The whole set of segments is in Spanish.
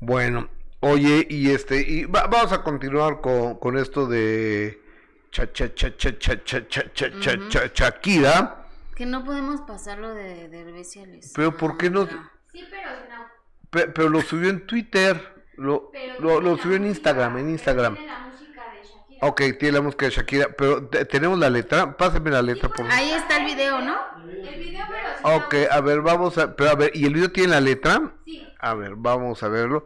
Bueno, oye, y este, y vamos a continuar con, con esto de cha, cha, cha, cha, cha, cha, cha, cha, cha cha, Shakira. Que no podemos pasarlo de Derbez de Pero ¿por qué no? Sí, pero no. pero lo subió en Twitter, lo, lo, subió en Instagram, en Instagram. Ok, tiene la música de Shakira, pero tenemos la letra, pásenme la letra por Ahí está el video, ¿no? El video, pero... Ok, a ver, vamos a, pero a ver, ¿y el video tiene la letra? Sí. A ver, vamos a verlo,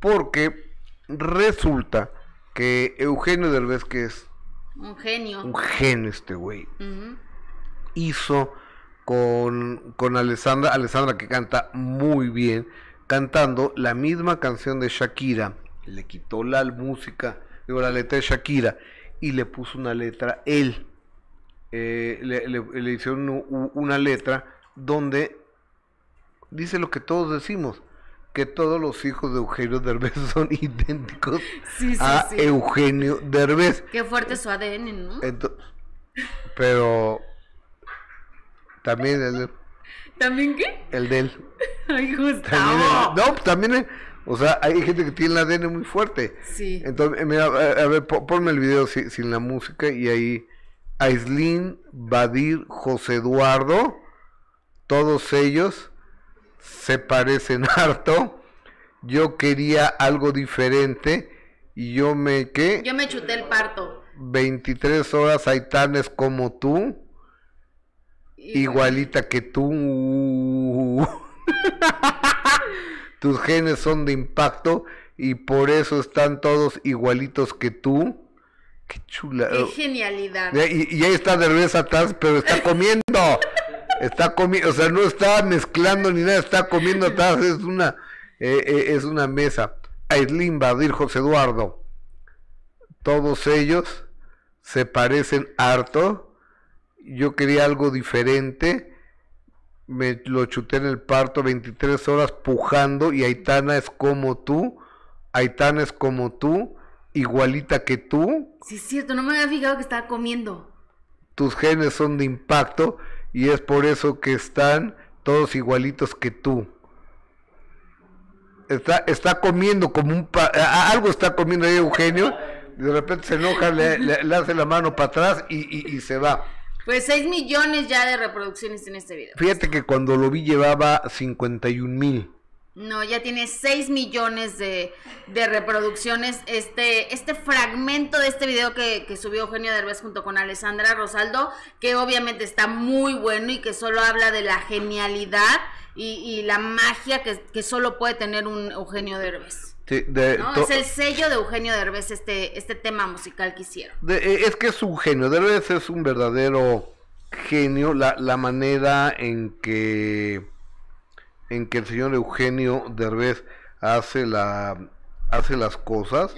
porque resulta que Eugenio Derbez, que es... Un genio. Un genio este güey. Hizo con, con Alessandra, Alessandra que canta muy bien, cantando la misma canción de Shakira, le quitó la música digo, la letra de Shakira, y le puso una letra él. Eh, le, le, hicieron una letra donde dice lo que todos decimos, que todos los hijos de Eugenio Derbez son idénticos a Eugenio Derbez. Qué fuerte su ADN, ¿no? pero también el ¿También qué? El de él. Ay, justo. no, también el, pues o sea, hay gente que tiene el ADN muy fuerte. Sí. Entonces, eh, mira, eh, a, ver, ponme el video sin, la música y ahí Aislin, Badir, José Eduardo, todos ellos se parecen harto. Yo quería algo diferente y yo me qué? Yo me chuté el parto. 23 horas tanes como tú. Igualita que tú. tus genes son de impacto y por eso están todos igualitos que tú. Qué chula. Qué genialidad. Y, ahí está Derbez atrás, pero está comiendo. está comiendo, o sea, no está mezclando ni nada, está comiendo atrás. Es una, eh, eh, es una mesa. Aislin Badir José Eduardo. Todos ellos se parecen harto. Yo quería algo diferente me lo chuté en el parto 23 horas pujando y Aitana es como tú, Aitana es como tú, igualita que tú. Sí, es cierto, no me había fijado que estaba comiendo. Tus genes son de impacto y es por eso que están todos igualitos que tú. Está, está comiendo como un... algo está comiendo ahí Eugenio, de repente se enoja, le, hace la mano para atrás y se va. Pues 6 millones ya de reproducciones en este video. Fíjate que cuando lo vi llevaba 51 mil. No, ya tiene 6 millones de, reproducciones este, este fragmento de este video que, que, subió Eugenio Derbez junto con Alessandra Rosaldo, que obviamente está muy bueno y que solo habla de la genialidad y, la magia que, solo puede tener un Eugenio Derbez. Es el sello de Eugenio Derbez este, este tema musical que hicieron. Eh, es que es un genio, Derbez es un verdadero genio, la, la manera en que, en que el señor Eugenio Derbez hace, la, hace las cosas.